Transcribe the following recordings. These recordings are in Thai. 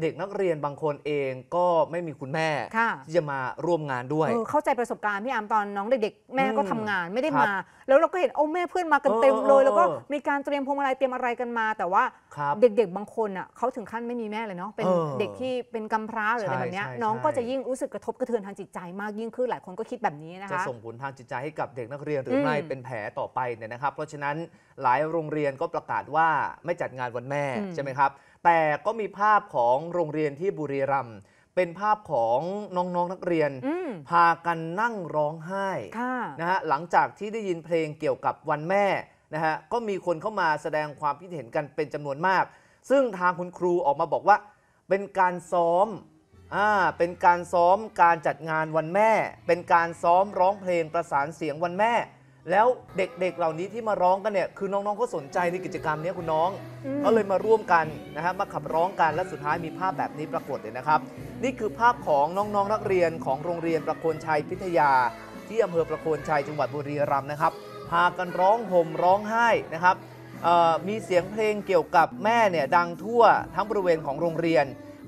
เด็กนักเรียนบางคนเองก็ไม่มีคุณแม่ที่จะมาร่วมงานด้วย เข้าใจประสบการณ์พี่อามตอนน้องเด็กๆแม่ก็ทำงานไม่ได้มา แล้วเราก็เห็นโอ้แม่เพื่อนมากันเต็มเลยแล้วก็มีการเตรียมพวงมาลัยเตรียมอะไรกันมา แต่ว่าเด็กๆบางคนอ่ะเขาถึงขั้นไม่มีแม่เลยเนาะเป็นเด็กที่เป็นกำพร้าหรืออะไรแบบนี้น้องก็จะยิ่งรู้สึกกระทบกระเทือนทางจิตใจมาก ยิ่งขึ้นหลายคนก็คิดแบบนี้นะคะจะส่งผลทางจิตใจให้กับเด็กนักเรียนหรือไม่เป็นแผลต่อไปเนี่ยนะครับ เพราะฉะนั้นหลายโรงเรียนก็ประกาศว่าไม่จัดงานวันแม่ใช่ไหมครับแต่ก็มีภาพของโรงเรียนที่บุรีรัมย์เป็นภาพของน้องๆนนักเรียนพากันนั่งร้องไห้นะฮะหลังจากที่ได้ยินเพลงเกี่ยวกับวันแม่นะฮะก็มีคนเข้ามาแสดงความคิดเห็นกันเป็นจำนวนมาก ซึ่งทางคุณครูออกมาบอกว่า เป็นการซ้อมอ่าเป็นการซ้อมการจัดงานวันแม่ เป็นการซ้อมร้องเพลงประสานเสียงวันแม่แล้วเด็กๆ เหล่านี้ที่มาร้องกันเนี่ยคือน้องๆเขาสนใจในกิจกรรมนี้คุณน้องก็เลยมาร่วมกันนะฮะมาขับร้องกันและสุดท้ายมีภาพแบบนี้ปรากฏเลยนะครับ นี่คือภาพของน้องๆ นักเรียนของโรงเรียนประโคนชัยพิทยา ที่อำเภอประโคนชัยจังหวัดบุรีรัมย์นะครับพากันร้องห่มร้องไห้นะครับมีเสียงเพลงเกี่ยวกับแม่เนี่ยดังทั่วทั้งบริเวณของโรงเรียน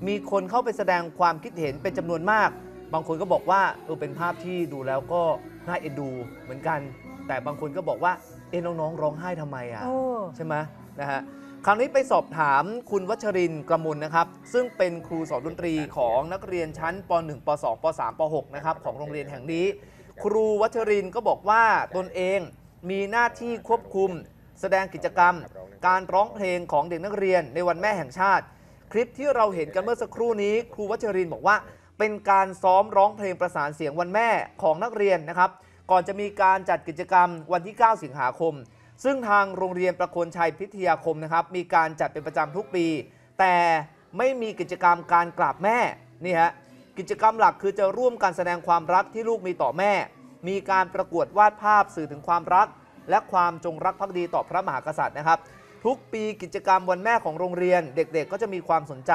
มีคนเข้าไปแสดงความคิดเห็นเป็นจำนวนมาก บางคนก็บอกว่าเออเป็นภาพที่ดูแล้วก็น่าเอ็นดูเหมือนกันแต่บางคนก็บอกว่าเอ็ะน้องๆร้องไห้ทำไมอ่ะใช่ไหมนะฮะคราวนี้ไปสอบถามคุณวัชรินกระมุลนะครับ ซึ่งเป็นครูสอนดนตรีของนักเรียนชั้นป .1 ป .2 ป .3 ป .6 นะครับ ของโรงเรียนแห่งนี้ ครูวัชรินก็บอกว่าตนเองมีหน้าที่ควบคุม แสดงกิจกรรม การร้องเพลงของเด็กนักเรียนในวันแม่แห่งชาติ คลิปที่เราเห็นกันเมื่อสักครู่นี้ ครูวัชรินบอกว่าเป็นการซ้อมร้องเพลงประสานเสียงวันแม่ของนักเรียนนะครับก่อนจะมีการจัดกิจกรรมวันที่ 9 สิงหาคม ซึ่งทางโรงเรียนประโคนชัยพิทยาคมนะครับ มีการจัดเป็นประจำทุกปี แต่ไม่มีกิจกรรมการกราบแม่ นี่ฮะ กิจกรรมหลักคือจะร่วมกันแสดงความรักที่ลูกมีต่อแม่ มีการประกวดวาดภาพ สื่อถึงความรัก และความจงรักภักดีต่อพระมหากษัตริย์นะครับ ทุกปีกิจกรรมวันแม่ของโรงเรียน เด็กๆ ก็จะมีความสนใจ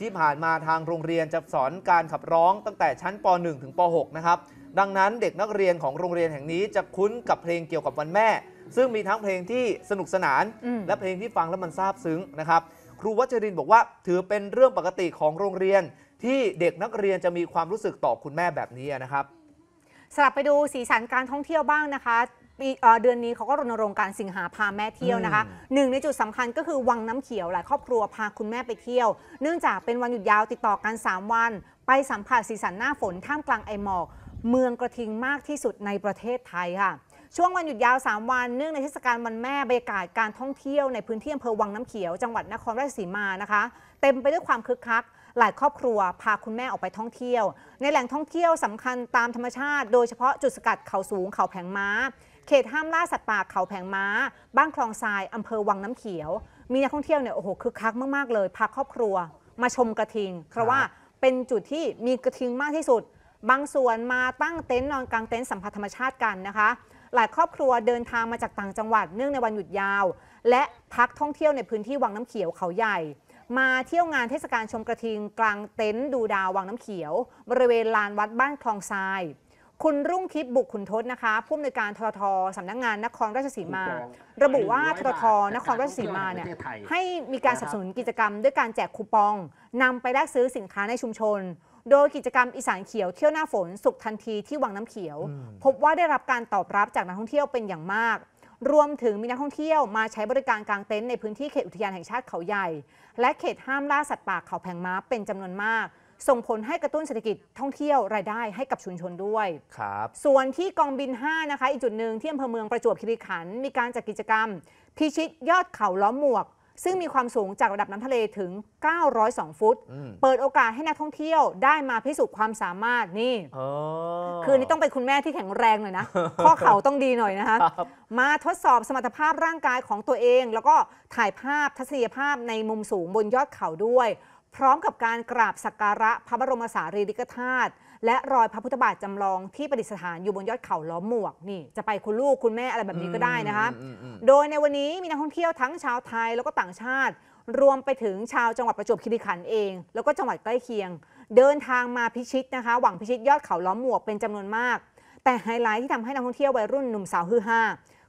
ที่ผ่านมาทางโรงเรียนจะสอนการขับร้องตั้งแต่ชั้นป .1 ถึงป .6 นะครับดังนั้นเด็กนักเรียนของโรงเรียนแห่งนี้จะคุ้นกับเพลงเกี่ยวกับวันแม่ ซึ่งมีทั้งเพลงที่สนุกสนานและเพลงที่ฟังแล้วมันซาบซึ้งนะครับครูวัชรินบอกว่าถือเป็นเรื่องปกติของโรงเรียน ที่เด็กนักเรียนจะมีความรู้สึกต่อคุณแม่แบบนี้นะครับ สลับไปดูสีสันการท่องเที่ยวบ้างนะคะเดือนนี้เขาก็รณรงค์การสิงหาพาแม่เที่ยวนะคะหนึ่งในจุดสำคัญก็คือวังน้ำเขียวหลายครอบครัวพาคุณแม่ไปเที่ยว เนื่องจากเป็นวันหยุดยาวติดต่อกัน 3 วัน ไปสัมผัสสีสันหน้าฝนท่ามกลางไอหมอกเมืองกระทิงมากที่สุดในประเทศไทยค่ะ ช่วงวันหยุดยาว 3 วัน เนื่องในเทศกาลวันแม่ บรรยากาศการท่องเที่ยวในพื้นที่อำเภอวังน้ำเขียว จังหวัดนครราชสีมานะคะ เต็มไปด้วยความคึกคัก หลายครอบครัว พาคุณแม่ออกไปท่องเที่ยว ในแหล่งท่องเที่ยวสำคัญตามธรรมชาติ โดยเฉพาะจุดสกัดเขาสูงเขาแผงม้า เขตห้ามล่าสัตว์ป่าเขาแผงม้า บ้านคลองทราย อำเภอวังน้ำเขียว มีนักท่องเที่ยวเนี่ยโอ้โหคึกคักมาก ๆ เลย พาครอบครัวมาชมกระทิง เพราะว่าเป็นจุดที่มีกระทิงมากที่สุดบางส่วนมาตั้งเต็นท์นอนกลางเต็นท์สัมผัสธรรมชาติกันนะคะ หลายครอบครัวเดินทางมาจากต่างจังหวัดเนื่องในวันหยุดยาว และพักท่องเที่ยวในพื้นที่วังน้ำเขียวเขาใหญ่ มาเที่ยวงานเทศกาลชมกระทิงกลางเต็นท์ดูดาววังน้ำเขียว บริเวณลานวัดบ้านคลองทราย คุณรุ่งคิดบุกขุนทศนะคะผู้อำนวยการททสำนักงงานนครราชสีมา ระบุว่าททนครราชสีมาเนี่ยให้มีการสนับสนุนกิจกรรมด้วยการแจกคูปองนำไปแลกซื้อสินค้าในชุมชนโดยกิจกรรมอีสานเขียวเที่ยวหน้าฝนสุขทันทีที่วังน้ำเขียว พบว่าได้รับการตอบรับจากนักท่องเที่ยวเป็นอย่างมาก รวมถึงมีนักท่องเที่ยวมาใช้บริการกลางเต็นท์ในพื้นที่เขตอุทยานแห่งชาติเขาใหญ่ และเขตห้ามล่าสัตว์ป่าเขาแพงม้าเป็นจำนวนมาก ส่งผลให้กระตุ้นเศรษฐกิจท่องเที่ยวรายได้ให้กับชุมชนด้วยครับส่วนที่กองบิน5นะคะอีกจุดหนึ่งที่อำเภอเมืองประจวบคีรีขันธ์มีการจัดกกิจกรรมพิชิตยอดเขาล้อมหมวกซึ่งมีความสูงจากระดับน้ำทะเลถึง 902 ฟุต เปิดโอกาสให้นักท่องเที่ยวได้มาพิสูจน์ความสามารถนี่ คือนี่ต้องเป็นคุณแม่ที่แข็งแรงหน่อยนะ ข้อเข่าต้องดีหน่อยนะคะ มาทดสอบสมรรถภาพร่างกายของตัวเอง แล้วก็ถ่ายภาพทัศนียภาพในมุมสูงบนยอดเขาด้วยพร้อมกับการกราบสักการะพระบรมสารีริกธาตุและรอยพระพุทธบาทจำลองที่ประดิษฐานอยู่บนยอดเขาล้อมหมวกนี่จะไปคุณลูกคุณแม่อะไรแบบนี้ก็ได้นะคะโดยในวันนี้มีนักท่องเที่ยวทั้งชาวไทยแล้วก็ต่างชาติ รวมไปถึงชาวจังหวัดประจวบคีรีขันธ์เอง แล้วก็จังหวัดใกล้เคียง เดินทางมาพิชิตนะคะหวังพิชิตยอดเขาล้อมหมวกเป็นจำนวนมากแต่ไฮไลท์ที่ทำให้นักท่องเที่ยววัยรุ่นหนุ่มสาวฮือฮา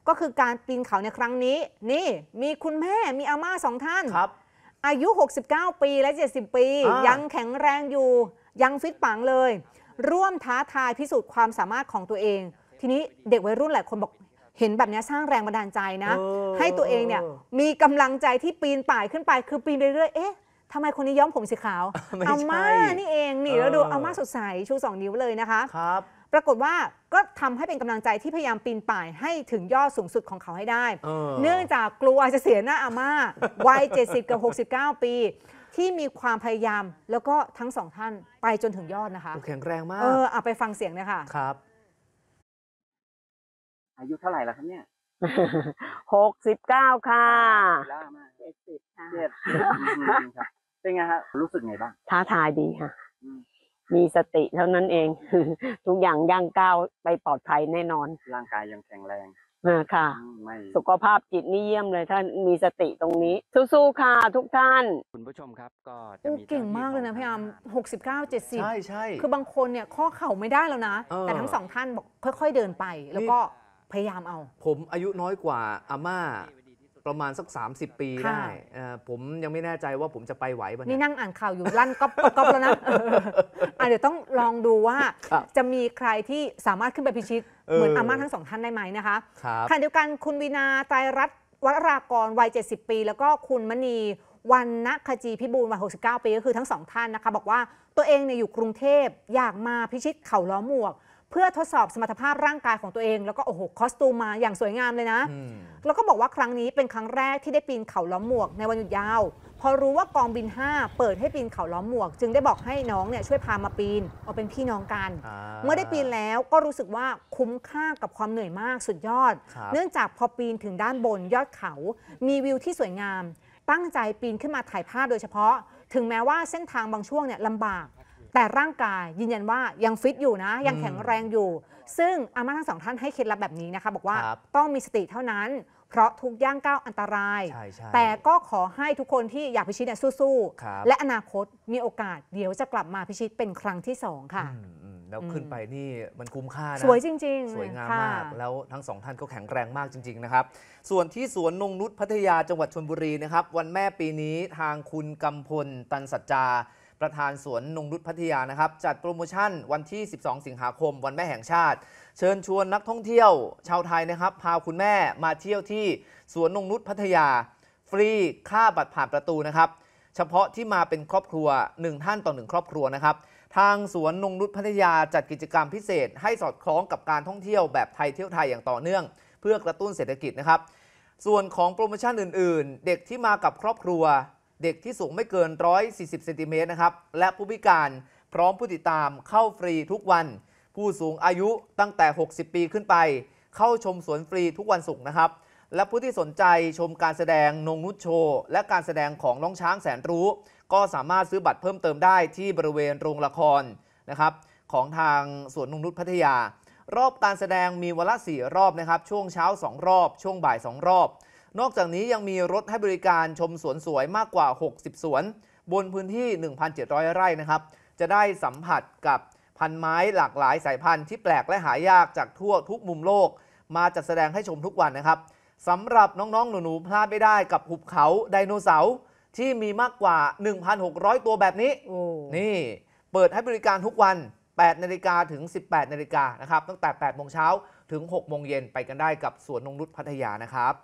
ก็คือการปีนเขาในครั้งนี้นี่ มีคุณแม่มีอาม่าสองท่านครับอายุ 69 ปี และ 70 ปี ยังแข็งแรงอยู่ ยังฟิตปังเลย ร่วมท้าทาย พิสูจน์ความสามารถของตัวเอง ทีนี้เด็กวัยรุ่นหลายคนบอกเห็นแบบนี้สร้างแรงบันดาลใจนะ ให้ตัวเองเนี่ยมีกำลังใจที่ปีนป่ายขึ้นไป คือปีนไปเรื่อยๆ เอ๊ะ ทำไมคนนี้ย้อมผมสีขาว เอาม่านี่เอง นี่แล้วดู เออาม่าสดใส ชูสองนิ้วเลยนะคะครับปรากฏว่าก็ทำให้เป็นกำลังใจที่พยายามปีนป่ายให้ถึงยอดสูงสุดของเขาให้ได้ เนื่องจากกลัวจะเสียหน้าอาม่าวัย 70 กับ 69 ปี ที่มีความพยายามแล้วก็ทั้งสองท่านไปจนถึงยอดนะคะแข็งแรงมาก เออเอาไปฟังเสียงนะคะครับ อายุเท่าไหร่แล้วครับเนี่ยหกสิบเก้าค่ะเจ็ดสิบเค่ดเป็นไงฮะรู้สึกไงบ้างท้าทายดีค่ะมีสติเท่านั้นเองทุกอย่างย่างก้าวไปปลอดภัยแน่นอน ร่างกายยังแข็งแรงอ่าค่ะสุขภาพจิตนี่เยี่ยมเลยท่านมีสติตรงนี้สู้ๆค่ะทุกท่านคุณผู้ชมครับก็จะมีเก่งมากเลยนะพี่อามหกสิบเก้าเจ็ดสิบใช่ใช่คือบางคนเนี่ย ข้อเข่าไม่ได้แล้วนะ แต่ทั้งสองท่านบอกค่อยๆเดินไปแล้วก็พยายามเอา ผมอายุน้อยกว่าอาม่าประมาณสัก 30 ปีได้ เอ่อผมยังไม่แน่ใจว่าผมจะไปไหวไหมนี่นั่งอ่านข่าวอยู่ลั่นก๊อปก๊อปแล้วนะเดี๋ยวต้องลองดูว่าจะมีใครที่สามารถขึ้นไปพิชิต เหมือนอาม่าทั้งสองท่านได้ไหมนะคะครับขณะเดียวกันคุณวินาตารรัตวรากรวัย 70 ปี แล้วก็คุณมณีวันักจีพิบูลวัย69 ปีก็คือทั้งสองท่านนะคะบอกว่าตัวเองเนี่ยอยู่กรุงเทพอยากมาพิชิตเขาล้อหมวกเพื่อทดสอบสมรรถภาพร่างกายของตัวเอง แล้วก็โอ้โหคอสตูมมาอย่างสวยงามเลยนะแล้วก็บอกว่าครั้งนี้เป็นครั้งแรกที่ได้ปีนเขาล้อมหมวกในวันหยุดยาว พอรู้ว่ากองบิน5เปิดให้ปีนเขาล้อมหมวกจึงได้บอกให้น้องเนี่ยช่วยพามาปีนเอาเป็นพี่น้องกัน เมื่อได้ปีนแล้วก็รู้สึกว่าคุ้มค่ากับความเหนื่อยมากสุดยอด เนื่องจากพอปีนถึงด้านบนยอดเขา มีวิวที่สวยงาม ตั้งใจปีนขึ้นมาถ่ายภาพโดยเฉพาะ ถึงแม้ว่าเส้นทางบางช่วงเนี่ยลำบากแต่ร่างกายยืนยันว่ายังฟิตอยู่นะ ยังแข็งแรงอยู่ ซึ่งอาม่าทั้งสองท่านให้เคล็ดลับแบบนี้นะคะบอกว่าต้องมีสติเท่านั้น เพราะทุกย่างก้าวอันตราย แต่ก็ขอให้ทุกคนที่อยากพิชิตเนี่ยสู้ๆและอนาคตมีโอกาสเดี๋ยวจะกลับมาพิชิตเป็นครั้งที่สองค่ะแล้วขึ้นไปนี่มันคุ้มค่านะสวยจริง ๆ สวยงามมากแล้วทั้งสองท่านก็แข็งแรงมากจริงๆนะครับ ส่วนที่สวนนงนุชพัทยาจังหวัดชนบุรีนะครับวันแม่ปีนี้ทางคุณกำพล ตันสัจจาประธานสวนนงนุษพัทยานะครับจัดโปรโมชั่นวันที่ 12 สิงหาคม วันแม่แห่งชาติ เชิญชวนนักท่องเที่ยว ชาวไทยนะครับ พาคุณแม่มาเที่ยวที่สวนนงนุษพัทยา ฟรีค่าบัตรผ่านประตูนะครับ เฉพาะที่มาเป็นครอบครัว 1 ท่านต่อ 1 ครอบครัวนะครับ ทางสวนนงนุษพัทยาจัดกิจกรรมพิเศษ ให้สอดคล้องกับการท่องเที่ยวแบบไทยเที่ยวไทยอย่างต่อเนื่อง เพื่อกระตุ้นเศรษฐกิจนะครับส่วนของโปรโมชั่นอื่นๆ เด็กที่มากับครอบครัวเด็กที่สูงไม่เกิน 140เซนติเมตรนะครับและผู้พิการพร้อมผู้ติดตามเข้าฟรีทุกวัน ผู้สูงอายุตั้งแต่ 60 ปีขึ้นไป เข้าชมสวนฟรีทุกวันศุกร์นะครับ และผู้ที่สนใจชมการแสดงนงนุชโชว์ และการแสดงของน้องช้างแสนรู้ ก็สามารถซื้อบัตรเพิ่มเติมได้ที่บริเวณโรงละครนะครับของทางสวนนงนุชพัทยา รอบการแสดงมีวันละ่รอบนะครับช่วงเช้า2รอบช่วงบ่าย2รอบนอกจากนี้ยังมีรถให้บริการชมสวนสวยมากกว่า 60 สวน บนพื้นที่ 1,700ไร่นะครับ จะได้สัมผัสกับพันไม้หลากหลายสายพันธุ์ที่แปลกและหายากจากทั่วทุกมุมโลก มาจัดแสดงให้ชมทุกวันนะครับสำหรับน้องๆหนู ๆพลาดไม่ได้กับหุบเขาไดโนเสาร์ ที่มีมากกว่า 1,600 ตัวแบบนี้นี่เปิดให้บริการทุกวัน8นาฬิกาถึง 18นาฬิกานะครับตั้งแต่8โมงเช้าถึง6โมงเย็นไปกันได้กับสวนนงนุษพัทยานะครับ